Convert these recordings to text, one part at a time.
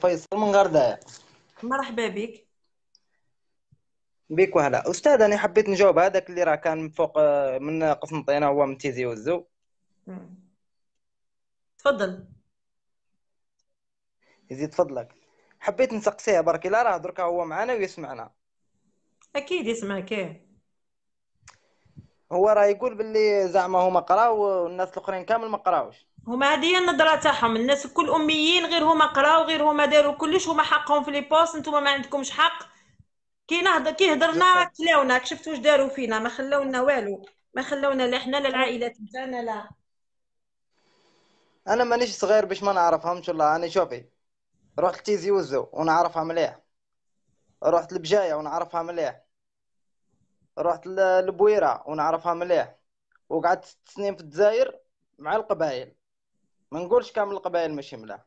فيصل من غردايا مرحبا بك بك وهلا استاذ انا حبيت نجاوب هذاك اللي راه كان من فوق آه، من قسنطينه هو من تيزي وزو تفضل يزيد فضلك حبيت نسقسيه برك لا راه دركا هو معنا ويسمعنا اكيد يسمعك ايه هو راه يقول باللي زعما هما قراو والناس الاخرين كامل ما قراوش هما هذه هي النظره تاعهم الناس الكل اميين غير هما قراو غير هما داروا كلش هما حقهم في لي بوست نتوما ما عندكمش حق كي نهضر كي هضرنا كلاونا شفت واش داروا فينا ما خلونا والو ما خلونا لا حنا لا العائلات تاعنا لا انا مانيش صغير باش ما نعرفهمش والله انا شوفي رحت تيزي وزو ونعرفها مليح رحت لبجايه ونعرفها مليح رحت لبويره ونعرفها مليح وقعدت ست سنين في الجزائر مع القبائل ما نقولش كامل القبائل ماشي ملاح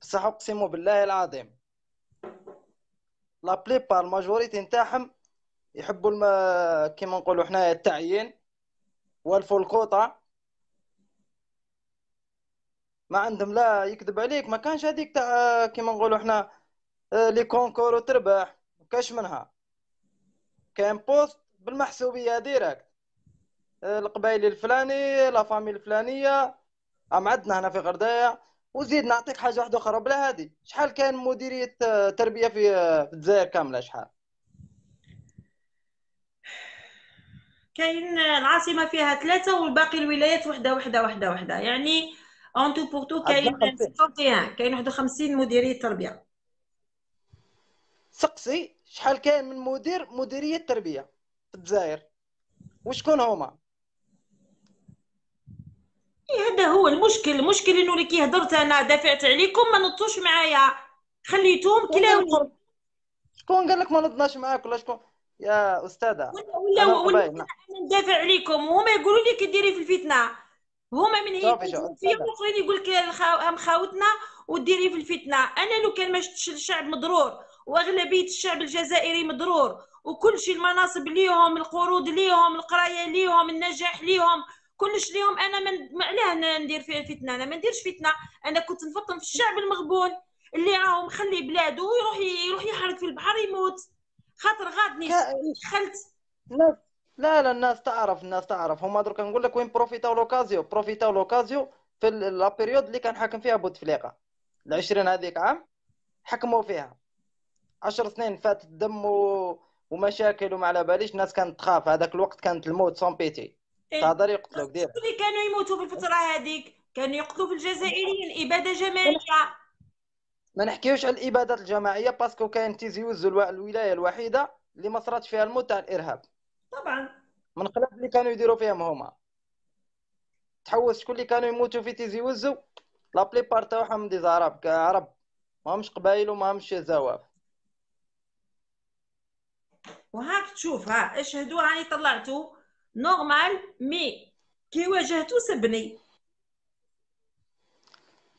بصح اقسم بالله العظيم لا بليبار الماجوريتي نتاعهم يحبوا الم... كيما نقولوا حنايا التعيين والفوا الكوطة ما عندهم لا يكذب عليك ما كانش هذيك تاع كيما نقولوا حنا آه، لي كونكور وتربح كاش منها كان بوست بالمحسوبيه ديريكت آه، القبائل الفلاني لا فامي الفلانيه ام عندنا هنا في غردايه وزيد نعطيك حاجه واحده اخرى بلا هذه شحال كان مديريه آه، تربيه آه، في الجزائر كامله شحال كاين آه، العاصمه فيها ثلاثه والباقي الولايات وحده وحده وحده وحده يعني اون تو بور تو كاين 51 كاين 51 مديريه تربيه سقسي شحال كاين من مدير مديريه تربيه في الجزائر وشكون هما إيه، هذا هو المشكل المشكل انه اللي كي هضرت انا دافعت عليكم ما نطوش معايا خليتهم كلاوكم شكون قال لك ما نضناش معاك ولا شكون يا استاذه ولا ولا ولا ندافع عليكم وهما يقولوا لي كديري في الفتنه هما من هي في الاخرين يقول لك هم خاوتنا وديري في الفتنه انا لو كان ما شفتش الشعب مضرور واغلبيه الشعب الجزائري مضرور وكل شيء المناصب ليهم القروض ليهم القرايه ليهم النجاح ليهم كلش اليوم انا من علاه ندير فيها فتنه انا ما نديرش فتنه انا كنت نفطن في الشعب المغبون اللي راهو مخلي بلاده ويروح يروح يحرق في البحر يموت خاطر غادني دخلت لا لا الناس تعرف الناس تعرف هما درك نقول لك وين بروفيتاو لوكازيو بروفيتاو لوكازيو في لا بيريود اللي كان حاكم فيها بوتفليقه ال 20 هذيك عام حكموا فيها 10 سنين فاتت دم ومشاكل وما على باليش الناس كانت تخاف هذاك الوقت كانت الموت سون بيتي تقدر يقتلوك دير اللي كانوا يموتوا في الفتره هذيك كانوا يقتلوا في الجزائريين اباده جماعيه ما نحكيوش على الابادات الجماعيه باسكو كاين تيزيوز الولايه الوحيده اللي ما صرات فيها الموت تاع الارهاب طبعا من قلب اللي كانوا يديروا فيهم هما تحوس شكون اللي كانوا يموتوا في تيزي وزو لا بار تاعهم دي زعرب كعرب ماهمش قبايل وماهمش زواف وهاك تشوف ها اشهدوا راني طلعتو نورمال مي كي واجهتو سبني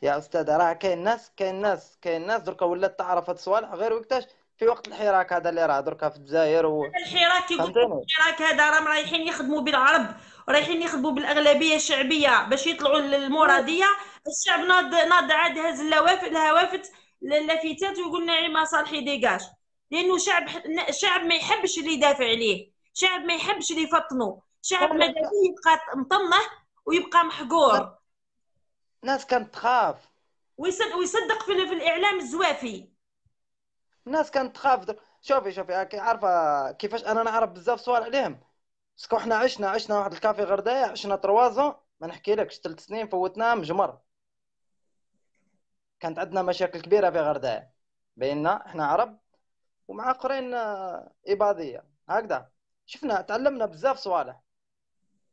يا استاذ راه كاين ناس كاين ناس كاين ناس دركا ولات تعرف هاد الصوالح غير وقتاش في وقت الحراك هذا اللي راه دركا في الجزائر و... الحراك الحراك هذا راهم رايحين يخدموا بالعرب رايحين يخدموا بالاغلبيه الشعبيه باش يطلعوا للمراديه الشعب ناض ناض عاد هز اللوافد الهوافت اللافتات ويقول نعيم صالحي ديكاش لانه شعب شعب ما يحبش اللي يدافع عليه شعب ما يحبش اللي يفطنوا شعب مدني يبقى مطمه ويبقى محقور الناس كانت تخاف ويصدق في الاعلام الزوافي الناس كانت تخاف شوفي شوفي عارفه كيفاش انا نعرف بزاف صوالح عليهم سكو احنا عشنا عشنا واحد الكافي غردايا عشنا تروازون ما نحكيلكش ثلاث سنين فوتنا مجمر كانت عندنا مشاكل كبيره في غردايا بيننا احنا عرب ومع اخرين آه، اباضيه هكذا شفنا تعلمنا بزاف صوالح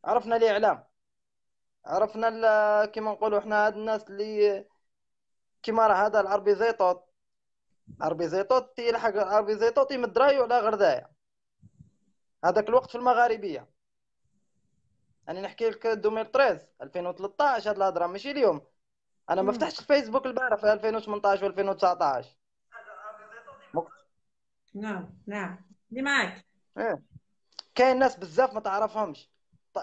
عرفنا الاعلام عرفنا كما نقولوا احنا هاد الناس اللي كما راه هذا العربي زيطوط عربي زيطوط تيلحق عربي زيطوط يمد رايو على غردايه هذاك الوقت في المغاربيه انا نحكي لك 2013 2013 هاد الهضره ماشي اليوم انا ما فتحتش الفيسبوك البارح في 2018 و2019 نعم نعم اللي معاك ايه كاين ناس بزاف ما تعرفهمش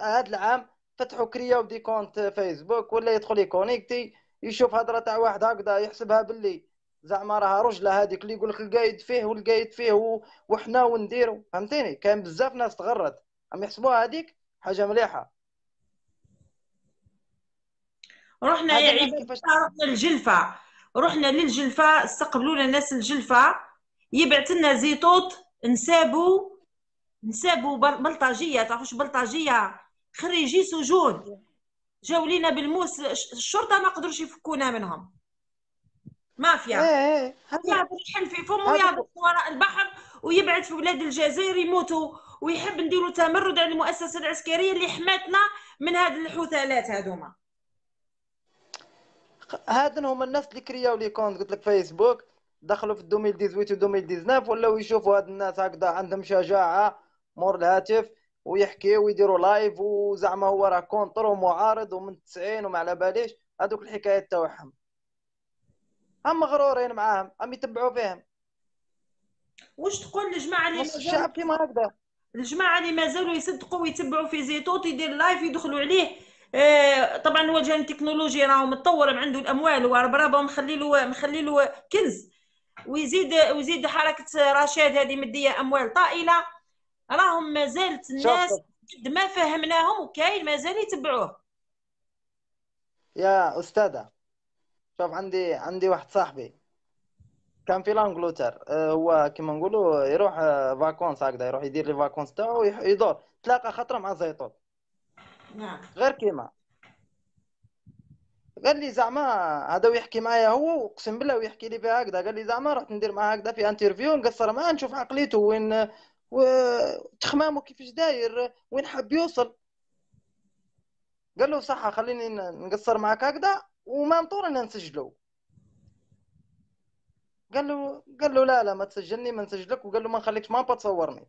هذا العام فتحوا كريا ودي كونت فيسبوك ولا يدخل يكونيكتي يشوف هضره تاع واحد هكذا يحسبها باللي زعما راها رجله هذيك اللي يقول لك القايد فيه والقايد فيه وحنا ونديروا فهمتيني كان بزاف ناس تغرد عم يحسبوها هذيك حاجه مليحه رحنا يا رحنا للجلفة رحنا للجلفه استقبلونا ناس الجلفه يبعث لنا زيتوت نسابو نسابو بلطجيه تعرفوش بلطجيه خريجي سجون جاو لينا بالموس الشرطه ما قدروش يفكونا منهم مافيا ايه, إيه. الحل في فمه يهبط وراء البحر ويبعد في بلاد الجزائر يموتوا ويحب نديروا تمرد على المؤسسه العسكريه اللي حماتنا من هاد الحثالات هذوما هادن هما الناس اللي كرياو لي كونت قلت لك فيسبوك دخلوا في 2018 و 2019 ولاو يشوفوا هاد الناس هكذا عندهم شجاعه مور الهاتف ويحكي ويديروا لايف وزعما هو راه كونتر ومعارض ومن 90 وما على باليش هذوك الحكايات تاعهم هم مغرورين معاهم هم يتبعوا فيهم واش تقول الجماعه اللي الشعب كيما هكذا الجماعه اللي مازالوا يصدقوا ويتبعوا في زيتوت يدير لايف يدخلوا عليه آه، طبعا طبعا وجه التكنولوجيا راهو متطور عنده الاموال وبرافو مخلي له مخلي له كنز ويزيد ويزيد حركه رشاد هذه مديه اموال طائله راهم مازالت الناس قد ما فهمناهم وكاين مازال يتبعوه يا استاذه شوف عندي عندي واحد صاحبي كان في لانجلوتر آه، هو كيما نقولوا يروح فاكونس آه، هكذا يروح يدير لي فاكونس تاعو ويدور تلاقى خطره مع زيتون نعم غير كيما قال لي زعما هذا ويحكي معايا هو اقسم بالله ويحكي لي بها هكذا قال لي زعما رحت ندير معاه هكذا في انترفيو نقصر معاه نشوف عقليته وين وتخمامه كيفاش داير وين حاب يوصل قال له صح خليني نقصر معاك هكذا وما نطور انا نسجله قال له قال له لا لا ما تسجلني ما نسجلك وقال له ما نخليكش ما تصورني